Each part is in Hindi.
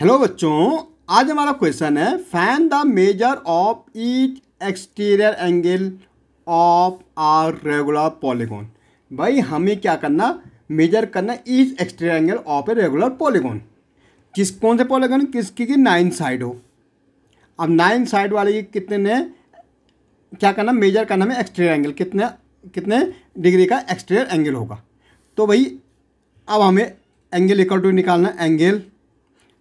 हेलो बच्चों आज हमारा क्वेश्चन है find the measure of each exterior angle of a regular polygon भाई हमें क्या करना मेजर करना each exterior angle of a regular polygon किस कौन से पॉलीगोन किसकी की नाइन साइड हो अब नाइन साइड वाले कितने क्या करना मेजर करना हमें एक्सटीरियर एंगल कितने कितने डिग्री का एक्सटीरियर एंगल होगा तो भाई अब हमें एंगल इक्वल टू निकालना angle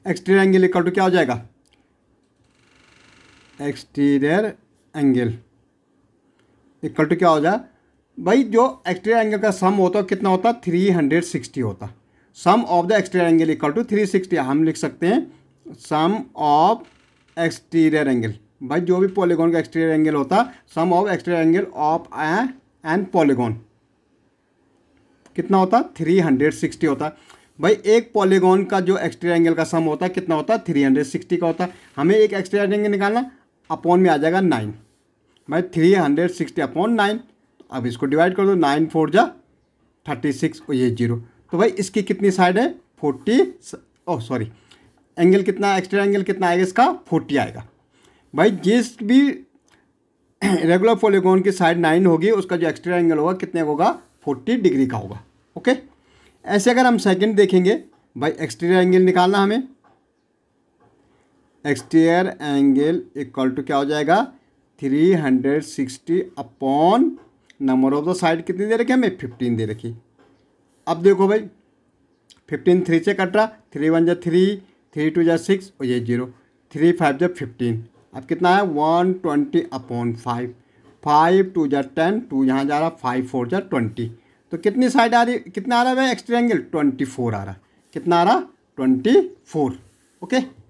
exterior angle equal to क्या हो जाएगा एक्सटीरियर एंगल इक्वल टू क्या हो जाए भाई जो एक्सटीरियर एंगल का सम होता है कितना होता है थ्री हंड्रेड सिक्सटी होता sum of the exterior angle equal to three sixty हम लिख सकते हैं सम ऑफ एक्सटीरियर एंगल भाई जो भी पॉलीगॉन का एक्सटीरियर एंगल होता sum of exterior angle of an polygon कितना होता थ्री हंड्रेड सिक्सटी होता भाई एक पॉलीगॉन का जो एक्स्ट्रा एंगल का सम होता है कितना होता है थ्री हंड्रेड सिक्सटी का होता है हमें एक एक्स्ट्रा एंगल निकालना अपॉन में आ जाएगा नाइन भाई three hundred sixty upon nine अब इसको डिवाइड कर दो नाइन फोर जा थर्टी सिक्स और ये जीरो तो भाई इसकी कितनी साइड है फोर्टी ओह सॉरी एंगल कितना एक्स्ट्रा एंगल कितना आएगा इसका फोर्टी आएगा भाई जिस भी रेगुलर पॉलीगॉन की साइड नाइन होगी उसका जो एक्स्ट्रा एंगल होगा कितने होगा फोर्टी डिग्री का होगा ओके ऐसे अगर हम सेकंड देखेंगे भाई एक्सटीरियर एंगल निकालना हमें एक्सटीरियर एंगल इक्वल टू क्या हो जाएगा three hundred sixty upon number of the side कितनी दे रखी हमें फिफ्टीन दे रखी अब देखो भाई फिफ्टीन थ्री से कट रहा थ्री वन जै थ्री थ्री टू जै सिक्स और ये जीरो थ्री फाइव जै फिफ्टीन अब कितना है one twenty upon five five two जै टेन टू यहाँ जा रहा फाइव फोर जै ट्वेंटी तो कितनी साइड आ रही कितना आ रहा है एक्स्ट्रा एंगल ट्वेंटी फोर आ रहा कितना आ रहा ट्वेंटी फोर ओके